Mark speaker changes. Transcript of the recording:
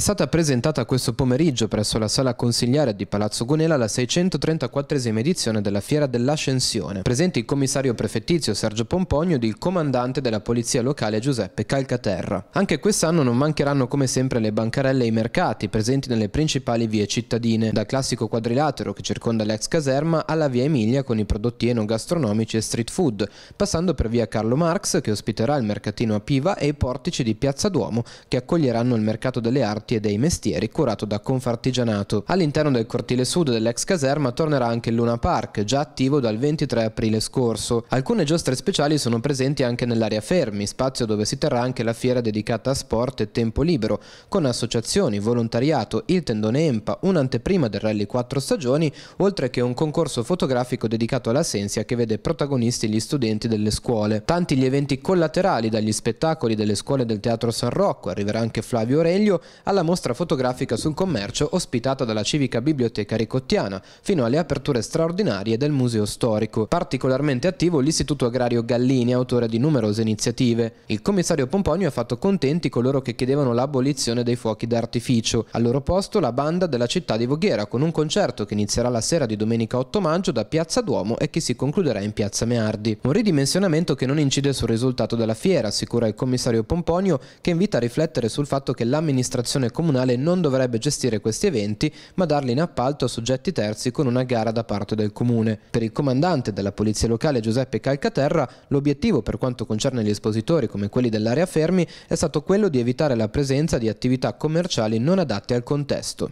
Speaker 1: È stata presentata questo pomeriggio presso la sala consigliare di Palazzo Gonela la 634esima edizione della Fiera dell'Ascensione. Presenti il commissario prefettizio Sergio Pompogno ed il comandante della Polizia Locale Giuseppe Calcaterra. Anche quest'anno non mancheranno come sempre le bancarelle e i mercati presenti nelle principali vie cittadine, dal classico quadrilatero che circonda l'ex caserma alla via Emilia con i prodotti enogastronomici e street food, passando per via Carlo Marx che ospiterà il mercatino a Piva e i portici di Piazza Duomo che accoglieranno il mercato delle arti prodotti e dei mestieri curato da Confartigianato. All'interno del cortile sud dell'ex caserma tornerà anche il Luna Park, già attivo dal 23 aprile scorso. Alcune giostre speciali sono presenti anche nell'area Fermi, spazio dove si terrà anche la fiera dedicata a sport e tempo libero, con associazioni, volontariato, il tendone EMPA, un'anteprima del Rally 4 stagioni, oltre che un concorso fotografico dedicato alla Sensia che vede protagonisti gli studenti delle scuole. Tanti gli eventi collaterali dagli spettacoli delle scuole del Teatro San Rocco, arriverà anche Flavio Aurelio, alla alla mostra fotografica sul commercio ospitata dalla civica biblioteca ricottiana, fino alle aperture straordinarie del museo storico. Particolarmente attivo l'istituto agrario Gallini, autore di numerose iniziative. Il commissario Pomponio ha fatto contenti coloro che chiedevano l'abolizione dei fuochi d'artificio. Al loro posto la banda della città di Voghera con un concerto che inizierà la sera di domenica 8 maggio da Piazza Duomo e che si concluderà in Piazza Meardi. Un ridimensionamento che non incide sul risultato della fiera, assicura il commissario Pomponio, che invita a riflettere sul fatto che l'amministrazione amministrazione comunale non dovrebbe gestire questi eventi, ma darli in appalto a soggetti terzi con una gara da parte del comune. Per il comandante della Polizia Locale Giuseppe Calcaterra, l'obiettivo per quanto concerne gli espositori come quelli dell'area Fermi è stato quello di evitare la presenza di attività commerciali non adatte al contesto.